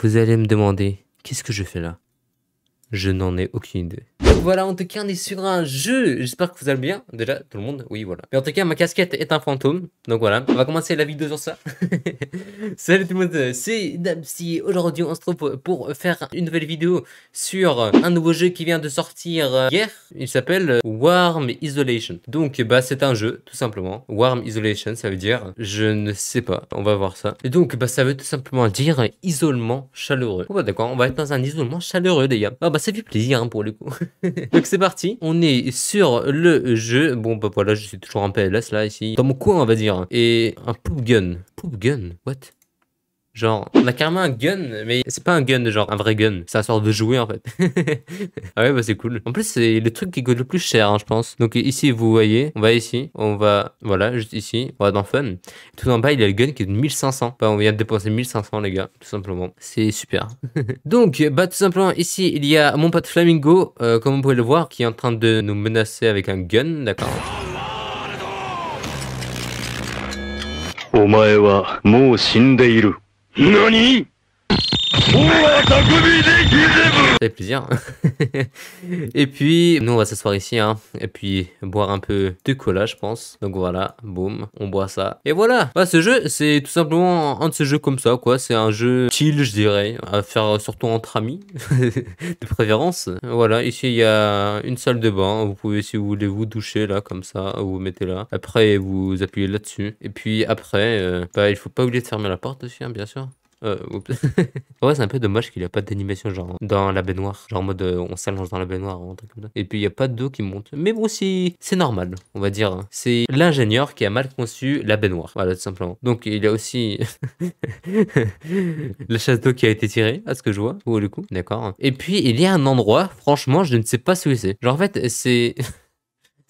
Vous allez me demander, qu'est-ce que je fais là je n'en ai aucune idée. Voilà, en tout cas, on est sur un jeu. J'espère que vous allez bien. Déjà, tout le monde, oui, voilà. Mais en tout cas, ma casquette est un fantôme. Donc voilà, on va commencer la vidéo sur ça. Salut tout le monde, c'est Dabsy. Aujourd'hui, on se trouve pour faire une nouvelle vidéo sur un nouveau jeu qui vient de sortir euh, hier. Il s'appelle Warm Isolation. Donc, bah, c'est un jeu, tout simplement. Warm Isolation, ça veut dire, je ne sais pas. On va voir ça. Et donc, bah, ça veut tout simplement dire isolement chaleureux. Oh, bah, d'accord, on va être dans un isolement chaleureux, les gars. Ah, bah, bah, ça fait plaisir hein, pour le coup. Donc c'est parti, on est sur le jeu. Bon bah voilà, je suis toujours en PLS là ici, dans mon coin on va dire. Et un poop gun. Poop gun, what Genre, on a carrément un gun, mais c'est pas un gun, genre un vrai gun. C'est un sorte de jouet en fait. ah ouais, bah c'est cool. En plus, c'est le truc qui coûte le plus cher, hein, je pense. Donc ici, vous voyez, on va ici, on va, voilà, juste ici, on va dans Fun. Tout en bas, il y a le gun qui est de 1500. Bah, on vient de dépenser 1500, les gars, tout simplement. C'est super. Donc, bah, tout simplement, ici, il y a mon pote Flamingo, euh, comme vous pouvez le voir, qui est en train de nous menacer avec un gun, d'accord お前はもう死んでいる。何おはたくみできぜぶ fait plaisir. et puis, nous, on va s'asseoir ici, hein, et puis boire un peu de cola, je pense. Donc voilà, boum, on boit ça. Et voilà, bah, ce jeu, c'est tout simplement un de ces jeux comme ça, quoi. C'est un jeu chill, je dirais, à faire surtout entre amis, de préférence. Voilà, ici, il y a une salle de bain. Vous pouvez, si vous voulez, vous doucher, là, comme ça, vous, vous mettez là. Après, vous appuyez là-dessus. Et puis après, euh, bah, il faut pas oublier de fermer la porte aussi, hein, bien sûr. Euh, ouais, c'est un peu dommage qu'il n'y a pas d'animation genre dans la baignoire, genre en mode euh, on s'allonge dans la baignoire, comme ça. Et puis il n'y a pas d'eau qui monte. Mais bon, si c'est normal, on va dire. Hein. C'est l'ingénieur qui a mal conçu la baignoire, voilà tout simplement. Donc il y a aussi la chasse d'eau qui a été tirée, à ce que je vois, ou du coup, d'accord. Et puis il y a un endroit, franchement, je ne sais pas ce que c'est. Genre en fait, c'est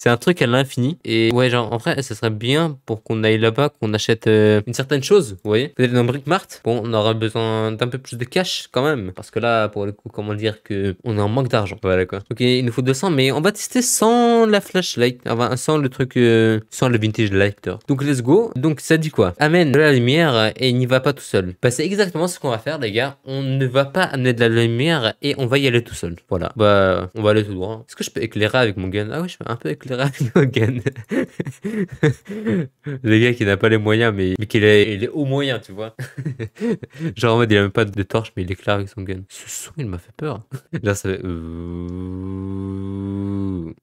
C'est un truc à l'infini. Et ouais, genre, en vrai, ça serait bien pour qu'on aille là-bas, qu'on achète euh, une certaine chose, vous voyez. Peut-être dans Brickmart Bon, on aura besoin d'un peu plus de cash quand même. Parce que là, pour le coup, comment dire que on est en manque d'argent. Voilà quoi. Ok, il nous faut 200, mais on va tester sans la flashlight. Enfin, sans le truc, euh, sans le vintage lighter. Hein. Donc, let's go. Donc, ça dit quoi Amène de la lumière et n'y va pas tout seul. Bah, c'est exactement ce qu'on va faire, les gars. On ne va pas amener de la lumière et on va y aller tout seul. Voilà. Bah, on va aller tout droit. Est-ce que je peux éclairer avec mon gun Ah oui, je peux un peu éclairer le gars qui n'a pas les moyens, mais, mais qui est, au moyen, tu vois. Genre en mode, il a même pas de torche, mais il éclaire avec son gun. Ce son, il m'a fait peur. Là, ça fait. Euh,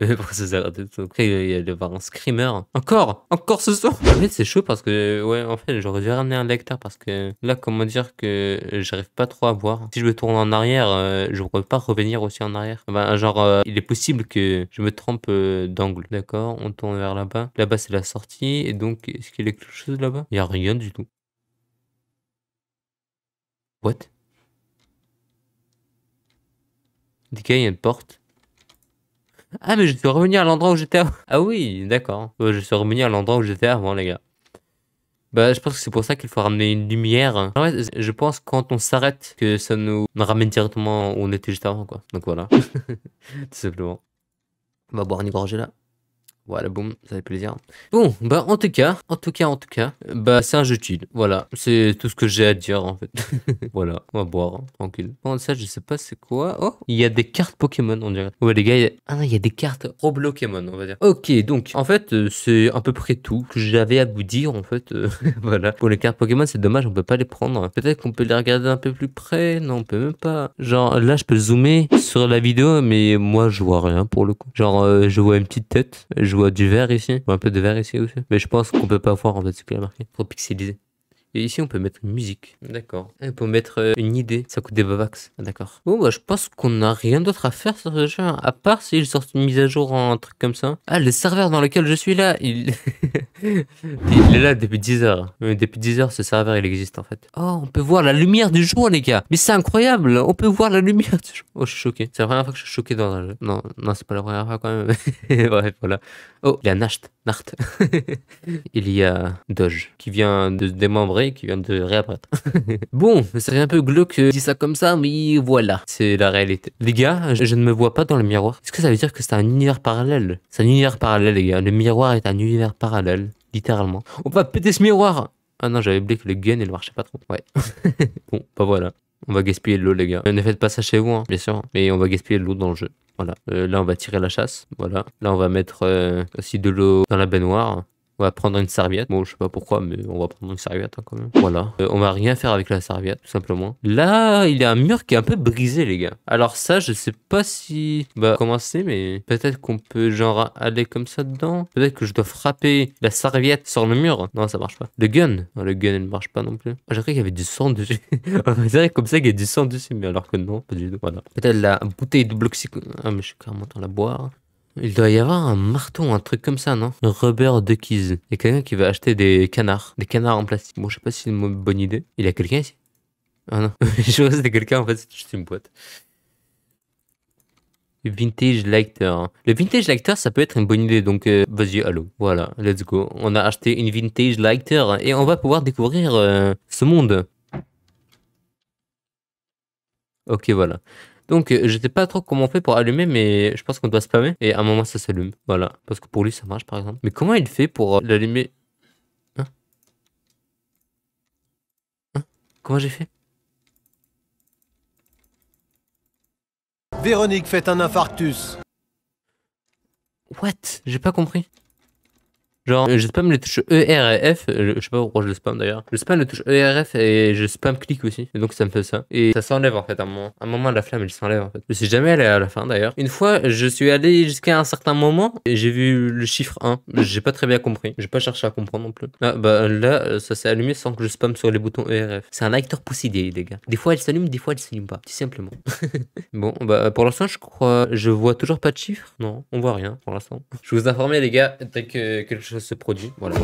Après, il y a un screamer. Encore Encore ce son En fait, c'est chaud parce que, ouais, en fait, j'aurais dû ramener un lecteur parce que là, comment dire que j'arrive pas trop à voir. Si je me tourne en arrière, euh, je ne pourrais pas revenir aussi en arrière. genre, euh, il est possible que je me trompe euh, dans D'accord, on tourne vers là-bas. Là-bas, c'est la sortie. Et donc, est-ce qu'il y a quelque chose là-bas Il n'y a rien du tout. What D'accord, il y a une porte. Ah, mais je dois revenir à l'endroit où j'étais avant. Ah oui, d'accord. Je suis revenir à l'endroit où j'étais avant, les gars. Bah, je pense que c'est pour ça qu'il faut ramener une lumière. je pense quand on s'arrête que ça nous ramène directement où on était juste avant, quoi. Donc voilà. Tout simplement. On va boire une gorgée là. Voilà, boum, ça fait plaisir. Bon, bah en tout cas, en tout cas, en tout cas, bah c'est un jeu utile, Voilà, c'est tout ce que j'ai à dire en fait. voilà, on va boire, hein, tranquille. Bon, ça, je sais pas c'est quoi. Oh, il y a des cartes Pokémon, on dirait. Ouais, les gars, il y a... Ah, des cartes Pokémon, on va dire. Ok, donc en fait, euh, c'est à peu près tout que j'avais à vous dire en fait. Euh, voilà, pour les cartes Pokémon, c'est dommage, on peut pas les prendre. Peut-être qu'on peut les regarder un peu plus près. Non, on peut même pas. Genre là, je peux zoomer sur la vidéo, mais moi, je vois rien pour le coup. Genre, euh, je vois une petite tête. Je je vois du vert ici, un peu de vert ici aussi. Mais je pense qu'on peut pas voir en fait ce qu'il a marqué. Trop pixelisé. Et ici, on peut mettre une musique. D'accord. On peut mettre euh, une idée. Ça coûte des bovax. D'accord. Bon, bah, je pense qu'on n'a rien d'autre à faire sur ce jeu. Hein. À part s'ils sortent une mise à jour en truc comme ça. Ah, le serveur dans lequel je suis là, il. il est là depuis 10 heures. Mais depuis 10 heures, ce serveur, il existe en fait. Oh, on peut voir la lumière du jour, les gars. Mais c'est incroyable. On peut voir la lumière du jour. Oh, je suis choqué. C'est la première fois que je suis choqué dans un jeu. Non, non, c'est pas la première fois quand même. voilà. Oh, il y a Nacht. Nacht. il y a Doge qui vient de se démembrer qui vient de réapparaître. bon, c'est un peu glauque euh, dit ça comme ça, mais voilà, c'est la réalité. Les gars, je, ne me vois pas dans le miroir. Est-ce que ça veut dire que c'est un univers parallèle C'est un univers parallèle, les gars. Le miroir est un univers parallèle, littéralement. On va péter ce miroir ah non, j'avais oublié que le gun il marchait pas trop. Ouais. bon, bah voilà. On va gaspiller de l'eau, les gars. Ne faites pas ça chez vous, hein, bien sûr. Mais on va gaspiller de l'eau dans le jeu. Voilà. Euh, là, on va tirer la chasse. Voilà. Là, on va mettre euh, aussi de l'eau dans la baignoire. On va prendre une serviette. Bon, je sais pas pourquoi, mais on va prendre une serviette hein, quand même. Voilà. Euh, on va rien faire avec la serviette, tout simplement. Là, il y a un mur qui est un peu brisé, les gars. Alors ça, je sais pas si... Bah, comment c'est, mais peut-être qu'on peut genre aller comme ça dedans. Peut-être que je dois frapper la serviette sur le mur. Non, ça marche pas. Le gun. Oh, le gun, il ne marche pas non plus. Ah, j'ai cru qu'il y avait du sang dessus. Ah, c'est vrai comme ça qu'il y a du sang dessus, mais alors que non, pas du tout. Voilà. Peut-être la bouteille de blocs. Ah, mais je suis carrément en train de la boire. Il doit y avoir un marteau, un truc comme ça, non Rubber keys. Il y a quelqu'un qui veut acheter des canards. Des canards en plastique. Bon, je sais pas si c'est une bonne idée. Il y a quelqu'un ici Ah non. je vois c'est quelqu'un, en fait, c'est juste une boîte. Vintage Lighter. Le Vintage Lighter, ça peut être une bonne idée, donc euh, vas-y, allô. Voilà, let's go. On a acheté une Vintage Lighter et on va pouvoir découvrir euh, ce monde. Ok, voilà. Donc, euh, je sais pas trop comment on fait pour allumer, mais je pense qu'on doit spammer. Et à un moment, ça s'allume. Voilà. Parce que pour lui, ça marche, par exemple. Mais comment il fait pour euh, l'allumer Hein Hein Comment j'ai fait Véronique fait un infarctus. What J'ai pas compris. Genre, euh, je spam les touches E, R F. Euh, je, sais pas pourquoi je le spam d'ailleurs. Je spam les touches E, R, F et je spam clique aussi. Et donc, ça me fait ça. Et ça s'enlève en fait à un moment. À un moment, la flamme, elle s'enlève en fait. Je sais jamais allé à la fin d'ailleurs. Une fois, je suis allé jusqu'à un certain moment et j'ai vu le chiffre 1. J'ai pas très bien compris. J'ai pas cherché à comprendre non plus. Ah, bah là, euh, ça s'est allumé sans que je spam sur les boutons E, R, F. C'est un acteur possédé, les gars. Des fois, elle s'allume, des fois, elle s'allume pas. Tout simplement. bon, bah pour l'instant, je crois. Je vois toujours pas de chiffre. Non, on voit rien pour l'instant. Je vous informais, les gars, dès que quelque chose ce produit. Voilà.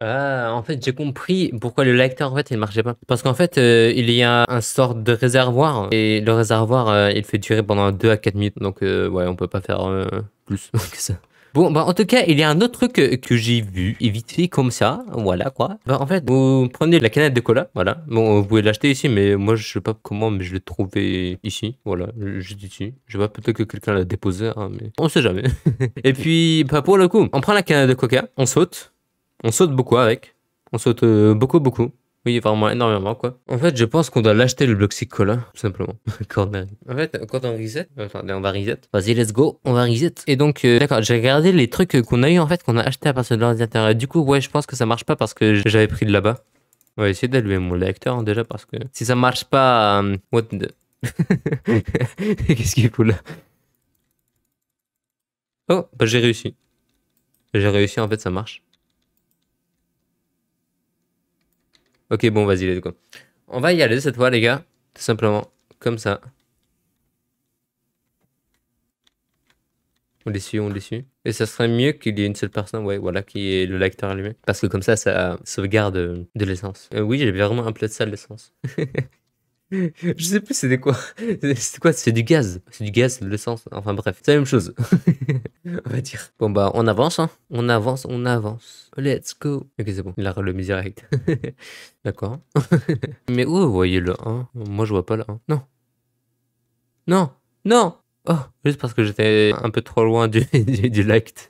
Ah, en fait, j'ai compris pourquoi le lecteur, en fait, il marchait pas. Parce qu'en fait, euh, il y a un sort de réservoir, et le réservoir, euh, il fait durer pendant 2 à 4 minutes. Donc, euh, ouais, on peut pas faire plus que ça. Bon, bah, en tout cas, il y a un autre truc euh, que, j'ai vu, éviter comme ça, voilà quoi. Bah, en fait, vous prenez la canette de cola, voilà. Bon, vous pouvez l'acheter ici, mais moi, je sais pas comment, mais je l'ai trouvé ici, voilà, juste ici. Je sais pas, peut-être que quelqu'un l'a déposé, hein, mais on sait jamais. et puis, bah, pour le coup, on prend la canette de coca, on saute, on saute beaucoup avec, on saute euh, beaucoup, beaucoup. Oui, vraiment énormément, quoi. En fait, je pense qu'on doit l'acheter le Bloxicola, tout simplement. en fait, quand on reset, attendez, euh, on va reset. Vas-y, let's go, on va reset. Et donc, euh, d'accord, j'ai regardé les trucs qu'on a eu, en fait, qu'on a acheté à partir de l'ordinateur. du coup, ouais, je pense que ça marche pas parce que j'avais pris de là-bas. On va essayer d'allumer mon lecteur, hein, déjà, parce que si ça marche pas, euh, what the... Qu'est-ce qu'il fout là Oh, bah j'ai réussi. J'ai réussi, en fait, ça marche. Ok, bon, vas-y, les quoi On va y aller cette fois, les gars. Tout simplement, comme ça. On les on les Et ça serait mieux qu'il y ait une seule personne, ouais, voilà, qui est le lecteur allumé. Parce que comme ça, ça sauvegarde euh, de l'essence. Euh, oui, j'ai vraiment un peu de sale d'essence. Je sais plus c'était quoi. C'est quoi C'est du gaz. C'est du gaz, c'est de l'essence, Enfin bref, c'est la même chose. on va dire. Bon bah on avance, hein. On avance, on avance. Let's go. Ok c'est bon, il a relevé direct. D'accord. Mais où vous voyez le 1 Moi je vois pas le 1. Non. Non. Non. Oh, juste parce que j'étais un peu trop loin du, du, du light.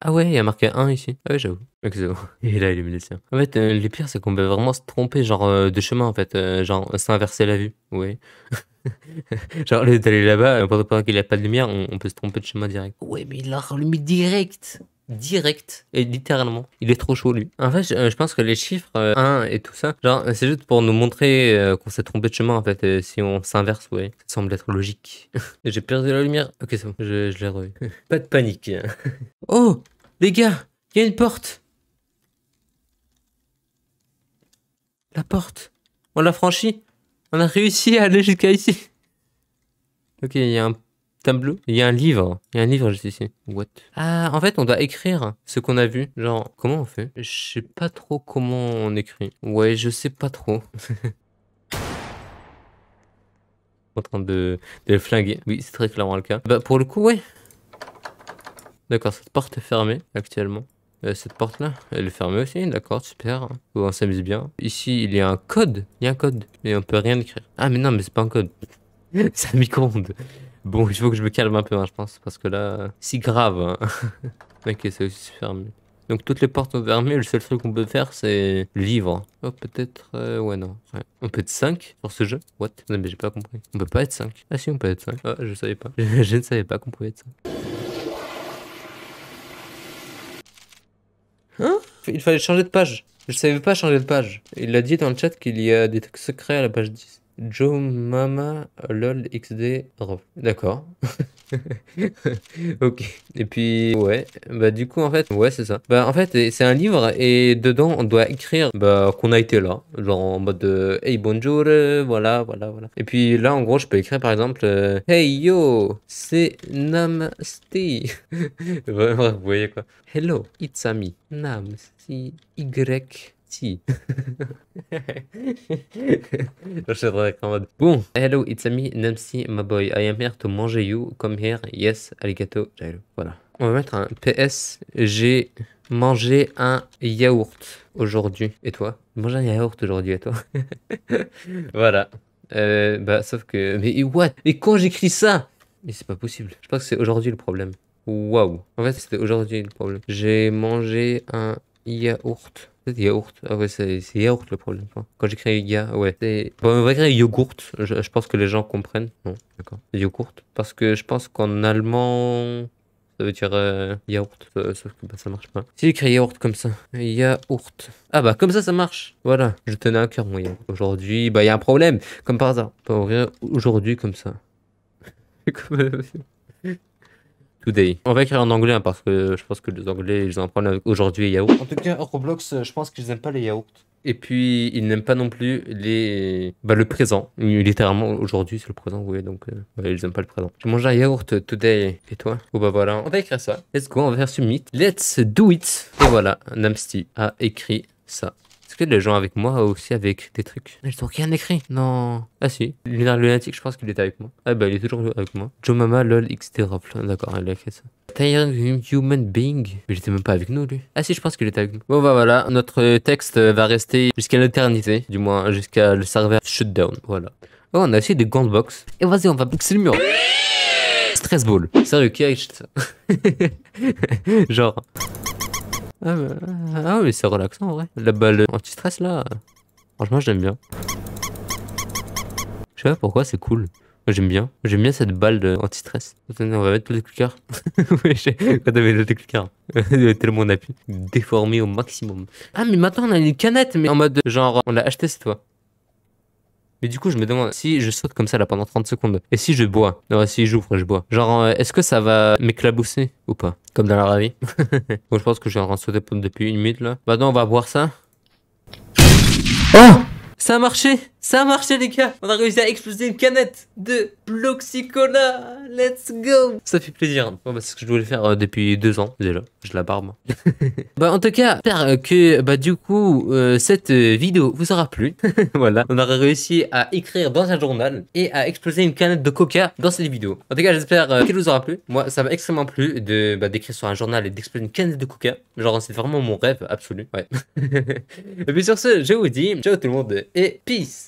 Ah ouais, il y a marqué 1 ici. Ah ouais, j'avoue. Excellent. Et là, il est sien. En fait, euh, le pire, c'est qu'on peut vraiment se tromper, genre, euh, de chemin, en fait. Euh, genre, s'inverser la vue. Oui. genre, d'aller là-bas, pendant, qu'il n'y a pas de lumière, on, peut se tromper de chemin direct. Ouais, mais il a relumé direct direct et littéralement. Il est trop chaud lui. En fait, je, euh, pense que les chiffres 1 euh, et tout ça, genre euh, c'est juste pour nous montrer qu'on s'est trompé de chemin en fait. si on s'inverse, ouais, ça semble être logique. J'ai perdu la lumière. Ok, c'est bon, je, je l'ai revu. Pas de panique. oh, les gars, il y a une porte. La porte. On l'a franchi On a réussi à aller jusqu'à ici. Ok, il y a un bleu. Il y a un livre. Il y a un livre juste ici. What Ah, en fait, on doit écrire ce qu'on a vu. Genre, comment on fait Je sais pas trop comment on écrit. Ouais, je sais pas trop. en train de, le flinguer. Oui, c'est très clairement le cas. Bah, pour le coup, ouais. D'accord, cette porte est fermée actuellement. Euh, cette porte là, elle est fermée aussi, d'accord, super. on s'amuse bien. Ici, il y a un code. Il y a un code. Mais on peut rien écrire. Ah, mais non, mais c'est pas un code. c'est un micro Bon, il faut que je me calme un peu, hein, je pense, parce que là, si grave. ok, hein. c'est aussi fermé. Donc toutes les portes sont fermées, le seul truc qu'on peut faire c'est vivre. Oh peut-être... Euh, ouais non. On peut être 5 pour ce jeu What Non mais j'ai pas compris. On peut pas être 5. Ah si on peut être 5. Ah je savais pas. je ne savais pas qu'on pouvait être 5. Hein Il fallait changer de page. Je savais pas changer de page. Il l'a dit dans le chat qu'il y a des trucs secrets à la page 10. Joe Mama LOL XD D'accord. ok. Et puis, ouais. Bah, du coup, en fait, ouais, c'est ça. Bah, en fait, c'est un livre et dedans, on doit écrire bah, qu'on a été là. Genre en mode de, euh, Hey, bonjour, euh, voilà, voilà, voilà. Et puis là, en gros, je peux écrire par exemple euh, Hey, yo, c'est namaste Vous voyez quoi Hello, it's ami me. Y. Si. Bon, hello, it's me, Namsi, my boy. I am here to manger you. Come here. Yes, arigato. Voilà. On va mettre un PS. J'ai mangé un yaourt aujourd'hui. Et toi Manger un yaourt aujourd'hui, et toi Voilà. Euh, bah, sauf que. Mais what Mais quand j'écris ça Mais c'est pas possible. Je pense que c'est aujourd'hui le problème. Waouh. En fait, c'était aujourd'hui le problème. J'ai mangé un yaourt yaourt. Ah ouais, c'est yaourt le problème. Quand j'écris yaourt, ouais. Bon, on va écrire yogourt. Je, pense que les gens comprennent. Non, d'accord. Yogourt. Parce que je pense qu'en allemand, ça veut dire euh, yaourt. Euh, sauf que bah, ça marche pas. Si j'écris yaourt comme ça. Yaourt. Ah bah comme ça, ça marche. Voilà. Je tenais à cœur moyen, Aujourd'hui, bah il y a un problème. Comme par hasard. On peut ouvrir aujourd'hui comme ça. comme... On va écrire en anglais hein, parce que je pense que les anglais ils ont un aujourd'hui et yaourt. En tout cas, Roblox, euh, je pense qu'ils n'aiment pas les yaourts. Et puis, ils n'aiment pas non plus les... Bah, le présent. Littéralement, aujourd'hui, c'est le présent, vous voyez, donc euh, bah, ils n'aiment pas le présent. Je mange un yaourt today. Et toi Oh bah voilà, on va écrire ça. Let's go, on va faire submit. Let's do it. Et voilà, Namsti a écrit ça. Est-ce que les gens avec moi aussi avec des trucs Ils ont rien écrit. Non. Ah si. Lunar Lunatic, je pense qu'il était avec moi. Ah bah il est toujours avec moi. Joe Mama, lol, XT D'accord, il a écrit ça. Tyrant Human Being. Mais il était même pas avec nous lui. Ah si, je pense qu'il était avec nous. Bon bah voilà, notre texte va rester jusqu'à l'éternité. Du moins jusqu'à le serveur shutdown. Voilà. Oh, on a aussi des gants de box. Et vas-y, on va boxer le mur. Stress ball. Sérieux, qui a ça Genre. Ah, mais bah, ah, c'est relaxant en vrai. La balle anti-stress là, franchement j'aime bien. Je sais pas pourquoi, c'est cool. J'aime bien. J'aime bien cette balle de anti-stress. Attendez, on va mettre tous les quand t'avais le déclicard, Tellement d'appui. Déformé au maximum. Ah, mais maintenant on a une canette, mais en mode genre, on l'a acheté c'est toi. Mais du coup, je me demande si je saute comme ça là pendant 30 secondes et si je bois. Non, si j'ouvre, je bois. Genre, euh, est-ce que ça va m'éclabousser ou pas Comme dans la vraie vie. bon, je pense que j'ai en sauté depuis une minute là. Maintenant, bah, on va boire ça. Oh Ça a marché ça a marché les gars On a réussi à exploser une canette de Bloxicola Let's go Ça fait plaisir. Bon, bah, c'est ce que je voulais faire euh, depuis deux ans déjà. Je la barbe. bah en tout cas, j'espère que bah du coup euh, cette euh, vidéo vous aura plu. voilà. On aurait réussi à écrire dans un journal et à exploser une canette de coca dans cette vidéo. En tout cas, j'espère qu'elle vous aura plu. Moi, ça m'a extrêmement plu de bah, d'écrire sur un journal et d'exploser une canette de coca. Genre c'est vraiment mon rêve absolu. Ouais. et puis sur ce, je vous dis ciao tout le monde et peace